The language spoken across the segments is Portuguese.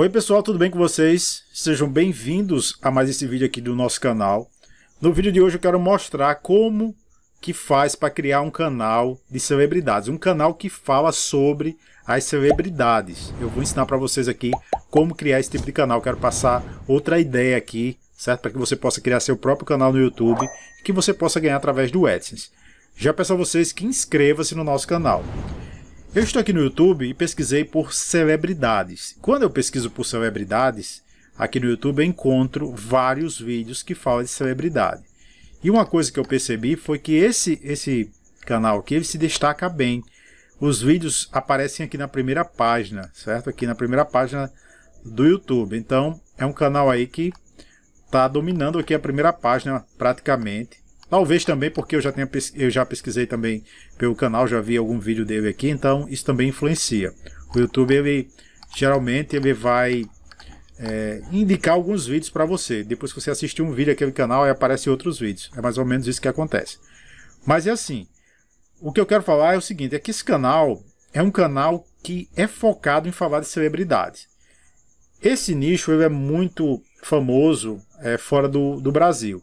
Oi pessoal, tudo bem com vocês? Sejam bem-vindos a mais esse vídeo aqui do nosso canal. No vídeo de hoje eu quero mostrar como que faz para criar um canal de celebridades, um canal que fala sobre as celebridades. Eu vou ensinar para vocês aqui como criar esse tipo de canal. Eu quero passar outra ideia aqui, certo? Para que você possa criar seu próprio canal no YouTube, e que você possa ganhar através do AdSense. Já peço a vocês que inscreva-se no nosso canal. Eu estou aqui no YouTube e pesquisei por celebridades. Quando eu pesquiso por celebridades, aqui no YouTube eu encontro vários vídeos que falam de celebridade. E uma coisa que eu percebi foi que esse, esse canal aqui ele se destaca bem. Os vídeos aparecem aqui na primeira página, certo? Aqui na primeira página do YouTube. Então é um canal aí que está dominando aqui a primeira página praticamente. Talvez também porque eu já, tenha, eu já pesquisei também pelo canal, já vi algum vídeo dele aqui, então isso também influencia. O YouTube, ele geralmente ele vai é, indicar alguns vídeos para você. Depois que você assistir um vídeo daquele canal, aí aparecem outros vídeos. É mais ou menos isso que acontece. Mas é assim, o que eu quero falar é o seguinte, é que esse canal é um canal que é focado em falar de celebridades. Esse nicho ele é muito famoso é, fora do, do Brasil.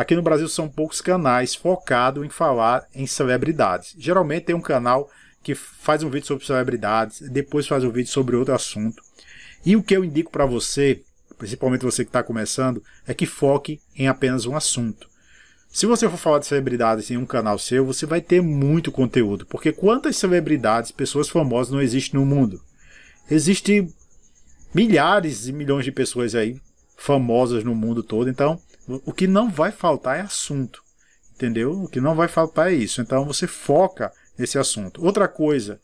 Aqui no Brasil são poucos canais focados em falar em celebridades. Geralmente tem um canal que faz um vídeo sobre celebridades, depois faz um vídeo sobre outro assunto. E o que eu indico para você, principalmente você que está começando, é que foque em apenas um assunto. Se você for falar de celebridades em um canal seu, você vai ter muito conteúdo, porque quantas celebridades, pessoas famosas não existem no mundo? Existem milhares e milhões de pessoas aí famosas no mundo todo, então o que não vai faltar é assunto, entendeu? O que não vai faltar é isso. Então você foca nesse assunto. Outra coisa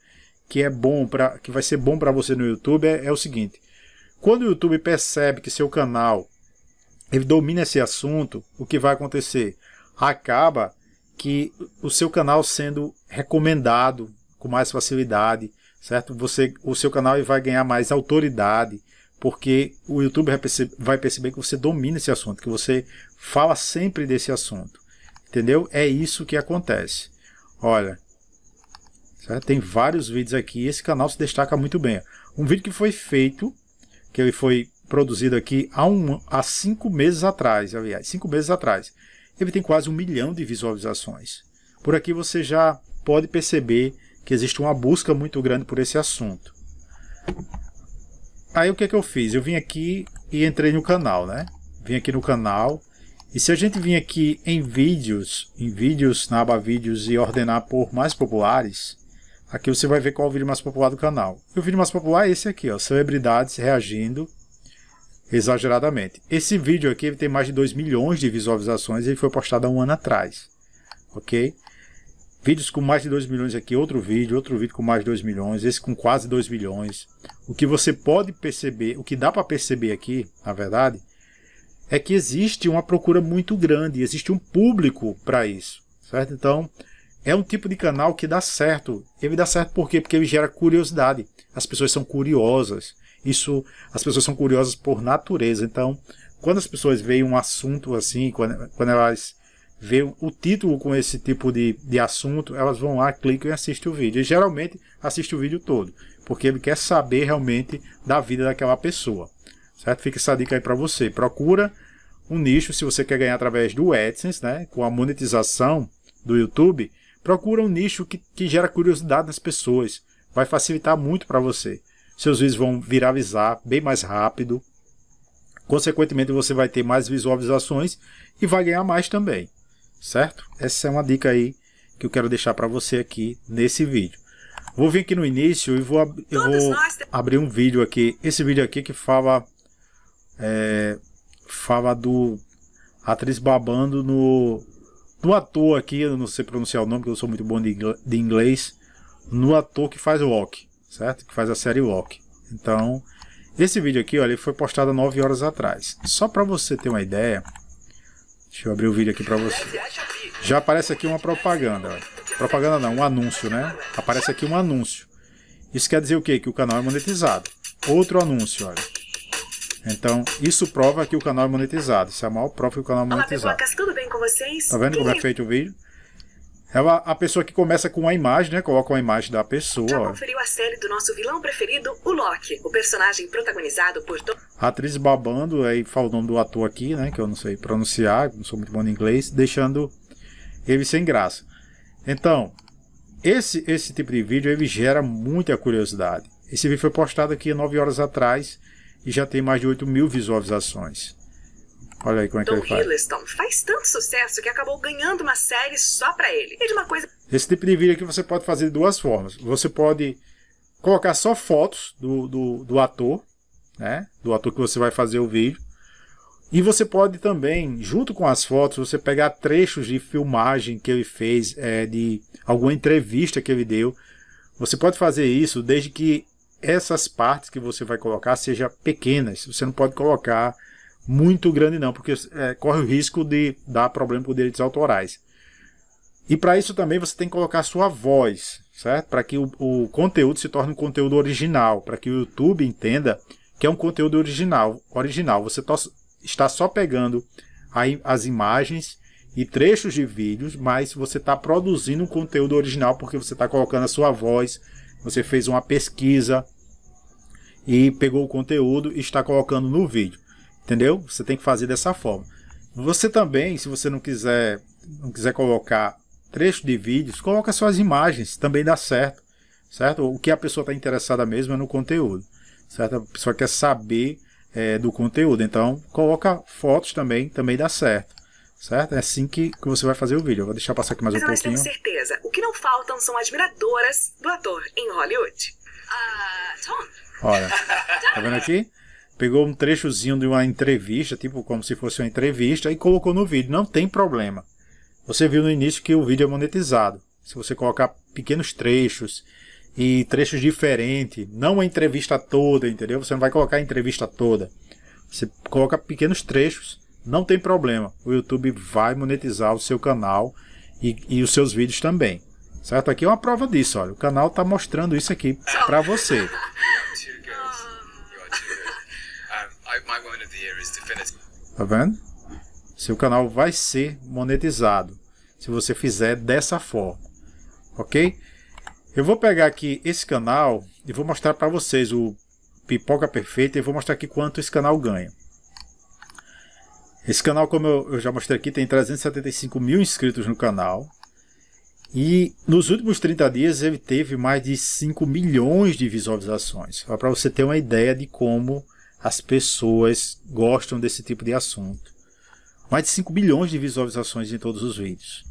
que é bom para que vai ser bom para você no YouTube é, é o seguinte: quando o YouTube percebe que seu canal ele domina esse assunto, o que vai acontecer? Acaba que o seu canal sendo recomendado com mais facilidade, certo? Você, o seu canal vai ganhar mais autoridade, porque o YouTube vai perceber, vai perceber que você domina esse assunto, que você fala sempre desse assunto. Entendeu? É isso que acontece. Olha, certo? tem vários vídeos aqui, esse canal se destaca muito bem. Um vídeo que foi feito, que ele foi produzido aqui há, um, há cinco meses atrás, aliás, cinco meses atrás. Ele tem quase um milhão de visualizações. Por aqui você já pode perceber que existe uma busca muito grande por esse assunto. Aí o que, é que eu fiz? Eu vim aqui e entrei no canal, né? Vim aqui no canal. E se a gente vir aqui em vídeos, em vídeos, na aba vídeos e ordenar por mais populares, aqui você vai ver qual é o vídeo mais popular do canal. E o vídeo mais popular é esse aqui, ó, celebridades reagindo exageradamente. Esse vídeo aqui ele tem mais de 2 milhões de visualizações e ele foi postado há um ano atrás, ok? vídeos com mais de 2 milhões aqui, outro vídeo, outro vídeo com mais de 2 milhões, esse com quase 2 milhões. O que você pode perceber, o que dá para perceber aqui, na verdade, é que existe uma procura muito grande, existe um público para isso, certo? Então, é um tipo de canal que dá certo. Ele dá certo por quê? Porque ele gera curiosidade. As pessoas são curiosas. Isso, as pessoas são curiosas por natureza. Então, quando as pessoas veem um assunto assim, quando, quando elas vê o título com esse tipo de, de assunto, elas vão lá, clicam e assistem o vídeo. E geralmente assiste o vídeo todo, porque ele quer saber realmente da vida daquela pessoa. Certo? Fica essa dica aí para você. Procura um nicho, se você quer ganhar através do AdSense, né, com a monetização do YouTube, procura um nicho que, que gera curiosidade nas pessoas. Vai facilitar muito para você. Seus vídeos vão viralizar bem mais rápido. Consequentemente, você vai ter mais visualizações e vai ganhar mais também certo? Essa é uma dica aí que eu quero deixar para você aqui nesse vídeo. Vou vir aqui no início e vou, eu vou abrir um vídeo aqui, esse vídeo aqui que fala, é, fala do atriz babando no, no ator aqui, eu não sei pronunciar o nome porque eu sou muito bom de, de inglês, no ator que faz o Walk, certo? Que faz a série Walk. Então, esse vídeo aqui, olha, ele foi postado 9 horas atrás. Só para você ter uma ideia, Deixa eu abrir o vídeo aqui para você. Já aparece aqui uma propaganda. Propaganda não, um anúncio, né? Aparece aqui um anúncio. Isso quer dizer o quê? Que o canal é monetizado. Outro anúncio, olha. Então, isso prova que o canal é monetizado. Isso é a maior prova que o canal é monetizado. Olá, pessoal, tudo bem com vocês? Tá vendo como é feito o vídeo? É a pessoa que começa com a imagem, né? Coloca uma imagem da pessoa. Já conferiu a série do nosso vilão preferido, o Loki. O personagem protagonizado por... A atriz babando, aí fala o nome do ator aqui, né? Que eu não sei pronunciar, não sou muito bom em inglês. Deixando ele sem graça. Então, esse, esse tipo de vídeo, ele gera muita curiosidade. Esse vídeo foi postado aqui 9 horas atrás e já tem mais de 8 mil visualizações. Olha aí como é que ele faz. Hilleston faz tanto sucesso que acabou ganhando uma série só para ele. E de uma coisa... Esse tipo de vídeo aqui você pode fazer de duas formas. Você pode colocar só fotos do, do, do ator, né? Do ator que você vai fazer o vídeo. E você pode também, junto com as fotos, você pegar trechos de filmagem que ele fez, é, de alguma entrevista que ele deu. Você pode fazer isso desde que essas partes que você vai colocar sejam pequenas. Você não pode colocar muito grande não, porque é, corre o risco de dar problema com direitos autorais. E para isso também você tem que colocar sua voz, certo? Para que o, o, conteúdo se torne um conteúdo original, para que o YouTube entenda que é um conteúdo original. original. Você está só pegando a, as imagens e trechos de vídeos, mas você está produzindo um conteúdo original porque você está colocando a sua voz, você fez uma pesquisa e pegou o conteúdo e está colocando no vídeo. Entendeu? Você tem que fazer dessa forma. Você também, se você não quiser, não quiser colocar trecho de vídeos, coloca suas imagens, também dá certo, certo? O que a pessoa está interessada mesmo é no conteúdo, certo? A pessoa quer saber é, do conteúdo, então coloca fotos também, também dá certo, certo? É assim que, que você vai fazer o vídeo. Eu vou deixar passar aqui mais Mas um pouquinho. Mas certeza, o que não faltam são admiradoras do ator em Hollywood. Ah, Tom. Olha, tá vendo aqui? pegou um trechozinho de uma entrevista, tipo como se fosse uma entrevista, e colocou no vídeo. Não tem problema. Você viu no início que o vídeo é monetizado. Se você colocar pequenos trechos e trechos diferentes, não a entrevista toda, entendeu? Você não vai colocar a entrevista toda. Você coloca pequenos trechos, não tem problema. O YouTube vai monetizar o seu canal e, e os seus vídeos também. Certo? Aqui é uma prova disso, olha. O canal está mostrando isso aqui para você. Tá vendo? Seu canal vai ser monetizado se você fizer dessa forma, ok? Eu vou pegar aqui esse canal e vou mostrar para vocês o Pipoca Perfeita e vou mostrar aqui quanto esse canal ganha. Esse canal, como eu, eu já mostrei aqui, tem 375 mil inscritos no canal. E nos últimos 30 dias ele teve mais de 5 milhões de visualizações. Para você ter uma ideia de como as pessoas gostam desse tipo de assunto. Mais de 5 bilhões de visualizações em todos os vídeos.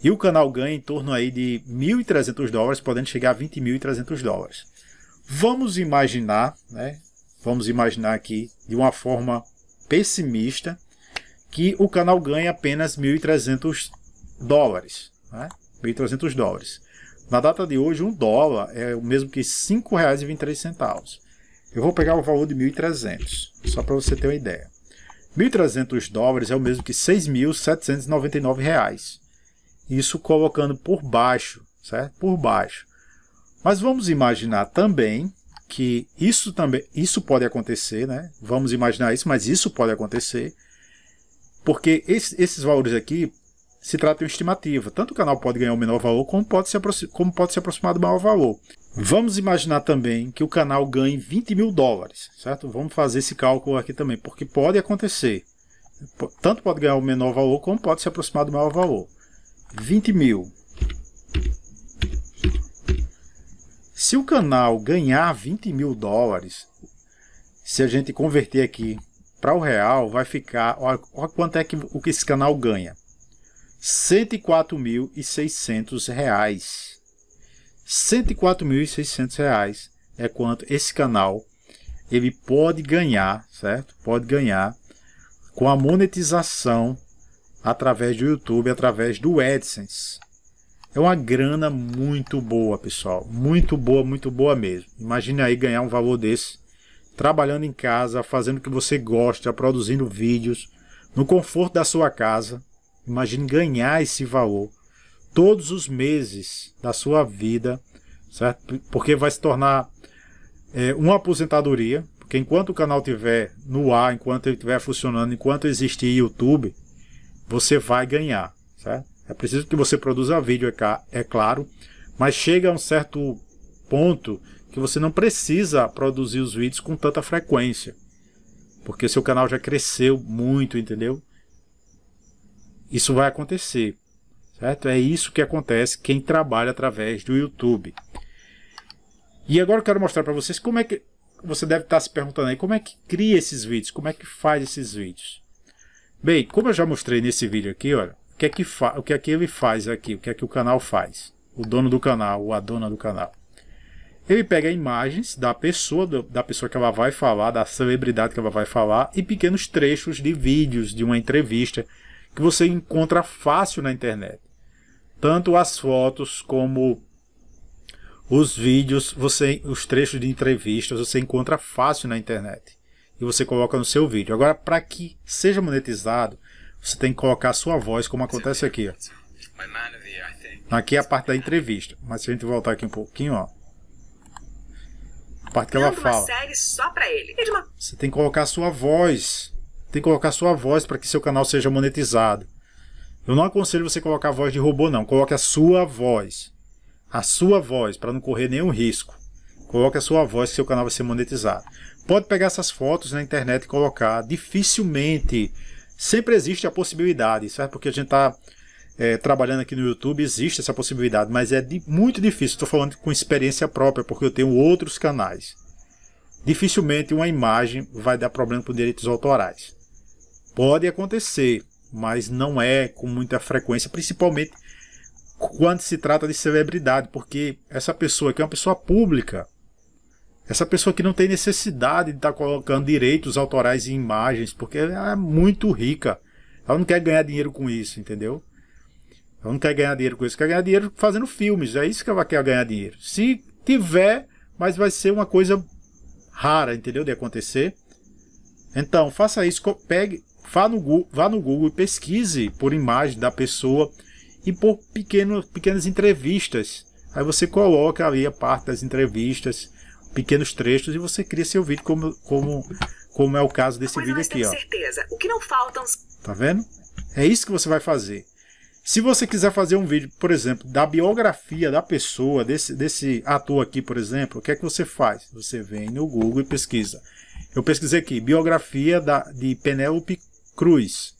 E o canal ganha em torno aí de 1.300 dólares, podendo chegar a 20.300 dólares. Vamos imaginar, né? Vamos imaginar aqui de uma forma pessimista que o canal ganha apenas 1.300 dólares, né? 1.300 dólares. Na data de hoje, um dólar é o mesmo que R$ 5,23. Eu vou pegar o valor de 1.300, só para você ter uma ideia. 1.300 dólares é o mesmo que 6.799 reais. Isso colocando por baixo, certo? Por baixo. Mas vamos imaginar também que isso também, isso pode acontecer, né? Vamos imaginar isso, mas isso pode acontecer, porque esse, esses valores aqui se tratam de uma estimativa. Tanto o canal pode ganhar o um menor valor, como pode se, como pode se aproximar do maior valor. Vamos imaginar também que o canal ganhe 20 mil dólares, certo? Vamos fazer esse cálculo aqui também, porque pode acontecer. Tanto pode ganhar o menor valor, como pode se aproximar do maior valor. 20 mil. Se o canal ganhar 20 mil dólares, se a gente converter aqui para o real, vai ficar... Olha, quanto é que, o que esse canal ganha. R$ 104.600. 104.600 reais é quanto esse canal ele pode ganhar, certo? Pode ganhar com a monetização através do YouTube, através do AdSense. É uma grana muito boa, pessoal. Muito boa, muito boa mesmo. Imagine aí ganhar um valor desse trabalhando em casa, fazendo o que você gosta, produzindo vídeos no conforto da sua casa. Imagine ganhar esse valor todos os meses da sua vida, certo? Porque vai se tornar é, uma aposentadoria, porque enquanto o canal estiver no ar, enquanto ele estiver funcionando, enquanto existir YouTube, você vai ganhar, certo? É preciso que você produza vídeo, é, é claro, mas chega a um certo ponto que você não precisa produzir os vídeos com tanta frequência, porque seu canal já cresceu muito, entendeu? Isso vai acontecer. Certo? É isso que acontece quem trabalha através do YouTube. E agora eu quero mostrar para vocês como é que você deve estar tá se perguntando aí, como é que cria esses vídeos, como é que faz esses vídeos. Bem, como eu já mostrei nesse vídeo aqui, olha, o que é que, o que, é que ele faz aqui, o que é que o canal faz, o dono do canal ou a dona do canal. Ele pega imagens da pessoa, da pessoa que ela vai falar, da celebridade que ela vai falar, e pequenos trechos de vídeos, de uma entrevista, que você encontra fácil na internet tanto as fotos como os vídeos, você, os trechos de entrevistas, você encontra fácil na internet e você coloca no seu vídeo. Agora, para que seja monetizado, você tem que colocar a sua voz, como acontece aqui. Ó. Aqui é a parte da entrevista, mas se a gente voltar aqui um pouquinho, ó. A parte que ela fala. É você tem que colocar a sua voz. Tem que colocar a sua voz para que seu canal seja monetizado. Eu não aconselho você colocar a voz de robô, não. Coloque a sua voz. A sua voz, para não correr nenhum risco. Coloque a sua voz que seu canal vai ser monetizado. Pode pegar essas fotos na internet e colocar. Dificilmente. Sempre existe a possibilidade, certo? Porque a gente está é, trabalhando aqui no YouTube, existe essa possibilidade, mas é de, muito difícil. Estou falando com experiência própria, porque eu tenho outros canais. Dificilmente uma imagem vai dar problema com direitos autorais. Pode acontecer, mas não é com muita frequência, principalmente quando se trata de celebridade, porque essa pessoa que é uma pessoa pública, essa pessoa que não tem necessidade de estar colocando direitos autorais em imagens, porque ela é muito rica. Ela não quer ganhar dinheiro com isso, entendeu? Ela não quer ganhar dinheiro com isso, quer ganhar dinheiro fazendo filmes, é isso que ela quer ganhar dinheiro. Se tiver, mas vai ser uma coisa rara, entendeu? De acontecer. Então, faça isso, pegue, vá no, Google, vá no Google e pesquise por imagem da pessoa e por pequeno, pequenas entrevistas. Aí você coloca ali a parte das entrevistas, pequenos trechos e você cria seu vídeo como, como, como é o caso desse vídeo aqui. Ó. certeza, o que não faltam... Tá vendo? É isso que você vai fazer. Se você quiser fazer um vídeo, por exemplo, da biografia da pessoa, desse, desse ator aqui, por exemplo, o que é que você faz? Você vem no Google e pesquisa. Eu pesquisei aqui, biografia da, de Penélope Cruz.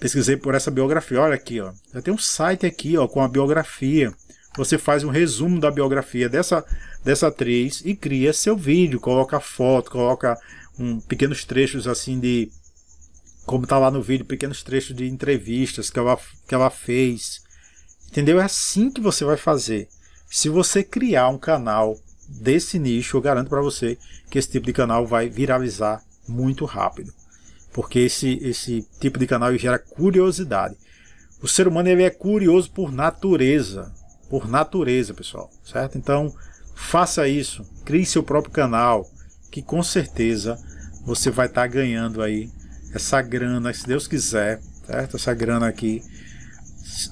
Pesquisei por essa biografia, olha aqui, ó. Já tem um site aqui, ó, com a biografia. Você faz um resumo da biografia dessa dessa atriz e cria seu vídeo, coloca foto, coloca um, pequenos trechos assim de como tá lá no vídeo, pequenos trechos de entrevistas que ela, que ela fez. Entendeu? É assim que você vai fazer. Se você criar um canal desse nicho, eu garanto para você que esse tipo de canal vai viralizar muito rápido porque esse, esse tipo de canal gera curiosidade. O ser humano ele é curioso por natureza, por natureza, pessoal, certo? Então, faça isso, crie seu próprio canal, que com certeza você vai estar tá ganhando aí essa grana, se Deus quiser, certo? Essa grana aqui.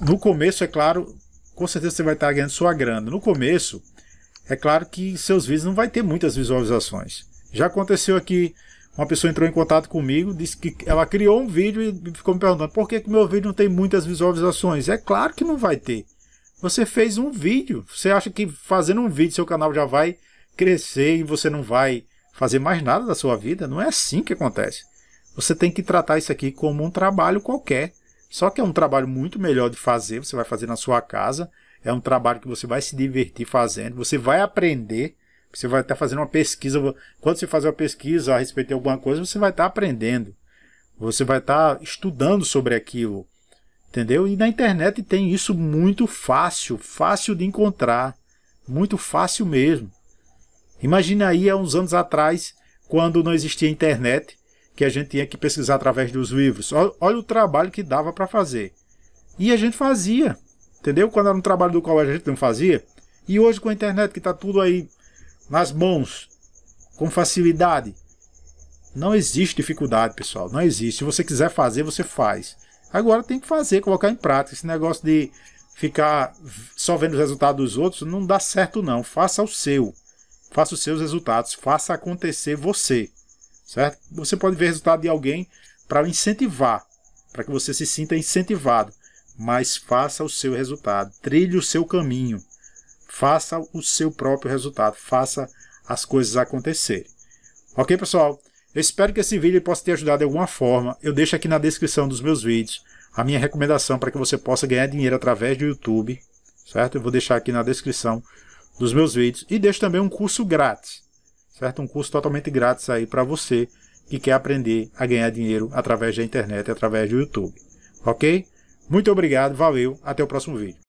No começo, é claro, com certeza você vai estar tá ganhando sua grana. No começo, é claro que seus vídeos não vai ter muitas visualizações. Já aconteceu aqui uma pessoa entrou em contato comigo, disse que ela criou um vídeo e ficou me perguntando por que, que meu vídeo não tem muitas visualizações. É claro que não vai ter. Você fez um vídeo. Você acha que fazendo um vídeo seu canal já vai crescer e você não vai fazer mais nada da sua vida? Não é assim que acontece. Você tem que tratar isso aqui como um trabalho qualquer. Só que é um trabalho muito melhor de fazer, você vai fazer na sua casa. É um trabalho que você vai se divertir fazendo, você vai aprender você vai estar tá fazendo uma pesquisa. Quando você faz uma pesquisa a respeito de alguma coisa, você vai estar tá aprendendo. Você vai estar tá estudando sobre aquilo. Entendeu? E na internet tem isso muito fácil, fácil de encontrar. Muito fácil mesmo. Imagina aí há uns anos atrás, quando não existia internet, que a gente tinha que pesquisar através dos livros. Olha o trabalho que dava para fazer. E a gente fazia. Entendeu? Quando era um trabalho do colégio a gente não fazia. E hoje com a internet que está tudo aí nas mãos, com facilidade. Não existe dificuldade, pessoal. Não existe. Se você quiser fazer, você faz. Agora tem que fazer, colocar em prática. Esse negócio de ficar só vendo os resultados dos outros não dá certo, não. Faça o seu. Faça os seus resultados. Faça acontecer você. Certo? Você pode ver resultado de alguém para incentivar, para que você se sinta incentivado. Mas faça o seu resultado. Trilhe o seu caminho. Faça o seu próprio resultado, faça as coisas acontecerem. Ok, pessoal? Eu espero que esse vídeo possa te ajudar de alguma forma. Eu deixo aqui na descrição dos meus vídeos a minha recomendação para que você possa ganhar dinheiro através do YouTube, certo? Eu vou deixar aqui na descrição dos meus vídeos. E deixo também um curso grátis, certo? Um curso totalmente grátis aí para você que quer aprender a ganhar dinheiro através da internet, através do YouTube. Ok? Muito obrigado, valeu, até o próximo vídeo.